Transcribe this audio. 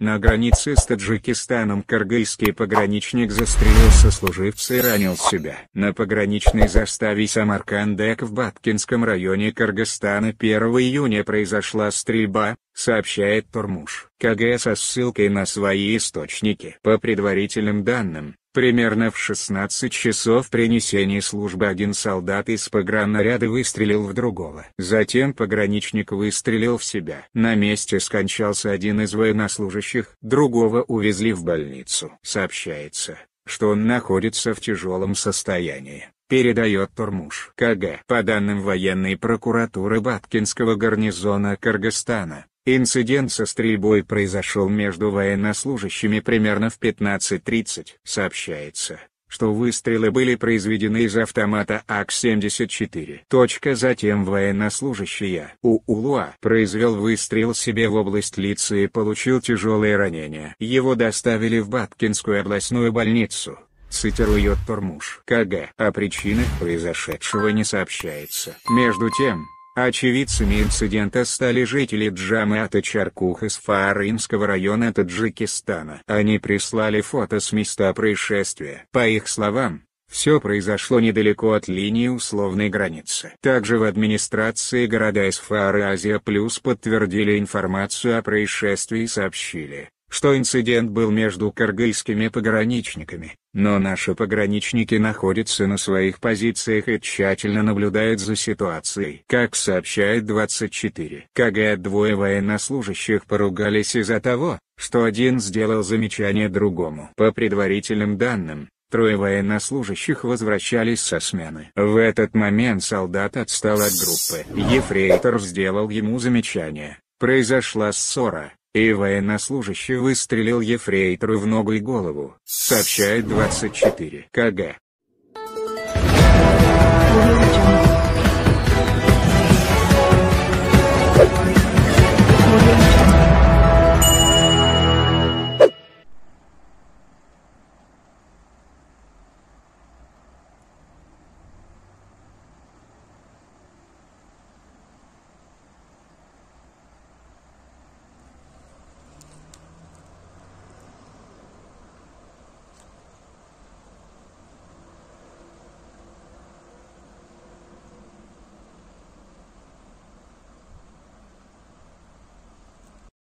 На границе с Таджикистаном кыргызский пограничник застрелил сослуживца и ранил себя. На пограничной заставе Самаркандек в Баткинском районе Кыргызстана 1 июня произошла стрельба, сообщает Тормуш, КГС со ссылкой на свои источники. По предварительным данным, примерно в 16 часов принесения службы один солдат из погранаряда выстрелил в другого. Затем пограничник выстрелил в себя. На месте скончался один из военнослужащих, другого увезли в больницу. Сообщается, что он находится в тяжелом состоянии передает Турмуш. КГ. По данным военной прокуратуры Баткинского гарнизона Кыргызстана, Инцидент со стрельбой произошел между военнослужащими примерно в 15.30. Сообщается, что выстрелы были произведены из автомата АК-74. Точка затем военнослужащий у Улуа произвел выстрел себе в область лица и получил тяжелые ранения. Его доставили в Баткинскую областную больницу. Цитирует Турмуш. КГ. О а причинах произошедшего не сообщается. Между тем, Очевидцами инцидента стали жители Джамата Чаркух из Фаринского района Таджикистана. Они прислали фото с места происшествия. По их словам, все произошло недалеко от линии условной границы. Также в администрации города из Фары Азия Плюс подтвердили информацию о происшествии и сообщили, что инцидент был между каргыльскими пограничниками, но наши пограничники находятся на своих позициях и тщательно наблюдают за ситуацией. Как сообщает 24 КГ, двое военнослужащих поругались из-за того, что один сделал замечание другому. По предварительным данным, Трое военнослужащих возвращались со смены. В этот момент солдат отстал от группы. Ефрейтор сделал ему замечание. Произошла ссора, и военнослужащий выстрелил ефрейтору в ногу и голову, сообщает 24 КГ.